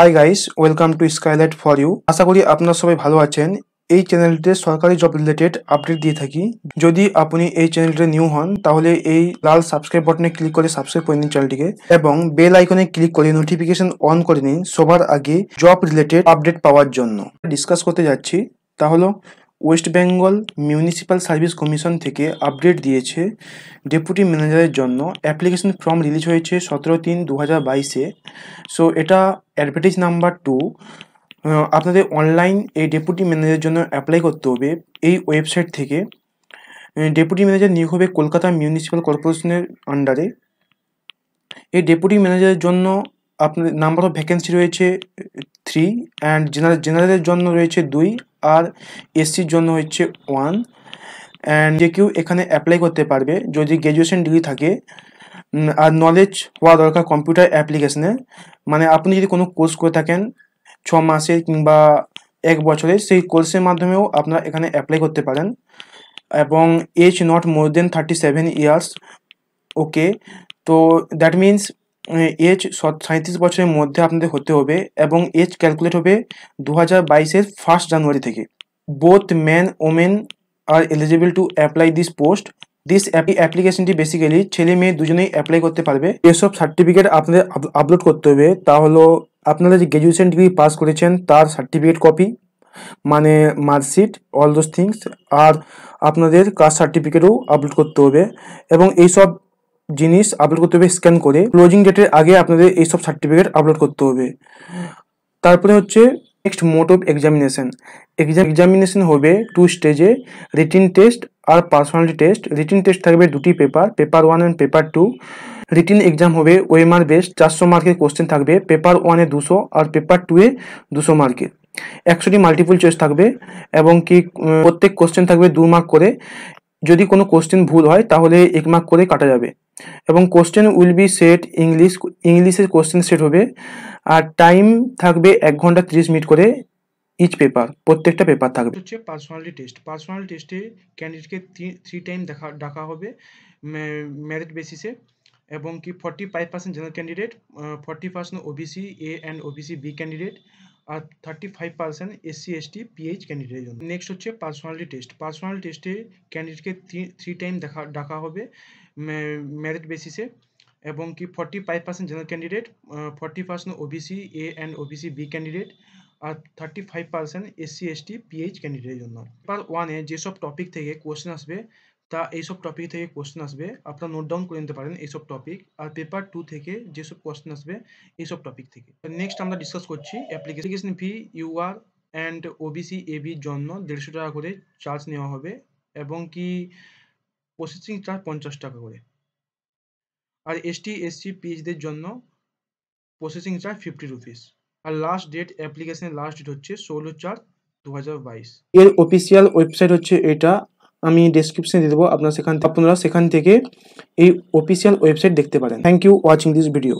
high guys welcome to Skylight for you আশা করি আপনার সবাই ভালো আছেন এই চ্যানেলটিতে সরকারি জব রিলেটেড আপডেট দিয়ে থাকি যদি আপনি এই চ্যানেলটিতে নিউ হন তাহলে এই লাল সাবস্ক্রাইব বাটনে ক্লিক করে সাবস্ক্রাইব করে নিন চ্যানেলটিকে এবং বেল আইকনে ক্লিক করে নোটিফিকেশন অন করে নিন সবার আগে জব রিলেটেড আপডেট পাওয়ার জন্য ডিসকাস করতে যাচ্ছি তাহলে West Bengal municipal service commission থেকে আপডেট দিয়েছে ডেপুটি ম্যানেজারের জন্য অ্যাপ্লিকেশন ফর্ম রিলিজ হয়েছে সতেরো তিন দু হাজার বাইশে সো এটা অ্যাডভার্টাইজ নাম্বার টু আপনাদের অনলাইন এই ডেপুটি ম্যানেজারের জন্য অ্যাপ্লাই করতে হবে এই ওয়েবসাইট থেকে ডেপুটি ম্যানেজার নিয়োগ হবে কলকাতা মিউনিসিপ্যাল কর্পোরেশনের আন্ডারে এই ডেপুটি ম্যানেজারের জন্য আপনাদের নাম্বার অফ ভ্যাকেন্সি রয়েছে থ্রি অ্যান্ড জেনারেলের জন্য রয়েছে দুই আর এসসির জন্য হচ্ছে ওয়ান অ্যান্ড যে কেউ এখানে অ্যাপ্লাই করতে পারবে যদি গ্র্যাজুয়েশন ডিগ্রি থাকে আর নলেজ হওয়া দরকার কম্পিউটার অ্যাপ্লিকেশনে মানে আপনি যদি কোনো কোর্স করে থাকেন ছ মাসের কিংবা এক বছরের সেই কোর্সের মাধ্যমেও আপনারা এখানে অ্যাপ্লাই করতে পারেন এবং age not more than thirty seven years okay তো দ্যাট মিন্স এজ সাঁত্রিশ বছরের মধ্যে আপনাদের হতে হবে এবং এজ ক্যালকুলেট হবে দু হাজার বাইশের ফার্স্ট জানুয়ারি থেকে both man women are eligible to apply this post this অ্যাপ্লিকেশনটি বেসিক্যালি ছেলে মেয়ে দুজনেই অ্যাপ্লাই করতে পারবে এসব সার্টিফিকেট আপনাদের আপলোড করতে হবে তা হলো আপনারা যে গ্র্যাজুয়েশন ডিগ্রি পাস করেছেন তার সার্টিফিকেট কপি মানে মার্কশিট অল দোজ থিংস আর আপনাদের কাস্ট সার্টিফিকেটও আপলোড করতে হবে এবং এইসব জিনিস আপলোড করতে হবে স্ক্যান করে ক্লোজিং ডেটের আগে আপনাদের এইসব সার্টিফিকেট আপলোড করতে হবে তারপরে হচ্ছে next mode of examination exam examination হবে টু স্টেজে রিটিন টেস্ট আর পার্সোনালিটি টেস্ট রিটিন টেস্ট থাকবে দুটি paper paper one and paper two written exam হবে ওয়েমার বেস চারশো মার্কের কোশ্চেন থাকবে পেপার ওয়ানে দুশো আর পেপার টুয়ে দুশো মার্কের একশোটি মাল্টিপুল চয়েস থাকবে এবং কি প্রত্যেক কোশ্চেন থাকবে দু মার্ক করে যদি কোনো কোশ্চেন ভুল হয় তাহলে এক মার্ক করে কাটা যাবে এবং question will be set English ইংলিশের কোশ্চেন সেট হবে আর টাইম থাকবে এক ঘন্টা তিরিশ মিনিট করে ইচ পেপার প্রত্যেকটা পেপার থাকবে হচ্ছে পার্সোনালিটি টেস্ট পার্সোনালি টেস্টে ক্যান্ডিডেটকে থ্রি টাইম দেখা ডাকা হবে মেরিট বেসিসে এবং কি forty five percent general candidate forty percent OBC A and OBC B candidate আর thirty five percent SC ST PH ক্যান্ডিডেটের জন্য নেক্সট হচ্ছে পার্সোনালিটি টেস্ট পার্সোনালিটি টেস্টে ক্যান্ডিডেটকে থ্রি থ্রি টাইম দেখা ডাকা হবে ম্যারেজ বেসিসে এবং কি forty five percent general candidate forty percent OBC A and OBC B candidate আর thirty five percent SC ST PH ক্যান্ডিডেটের জন্য পার ওয়ানে যেসব টপিক থেকে কোশ্চেন আসবে তা এইসব টপিক থেকে কোশ্চেন আসবে আপনারা নোট ডাউন করে নিতে পারেন এইসব টপিক আর পেপার টু থেকে যেসব কোয়েশ্চেন আসবে এইসব টপিক থেকে নেক্সট আমরা ডিসকাস করছি application fee UR and OBC এবির জন্য দেড়শো টাকা করে চার্জ নেওয়া হবে এবং কি প্রসেসিং চার্জ পঞ্চাশ টাকা করে আর এসটি এসসি পিএইচদের জন্য প্রসেসিং চার্জ ফিফটি রুপিস আর লাস্ট ডেট অ্যাপ্লিকেশনের লাস্ট ডেট হচ্ছে ষোলো চার দু হাজার বাইশ এর অফিসিয়াল ওয়েবসাইট হচ্ছে এটা আমি ডেসক্রিপশন দি দিব আপনারা সেখান থেকে আপনারা সেখান থেকে এই অফিশিয়াল ওয়েবসাইট দেখতে পারেন thank you watching this video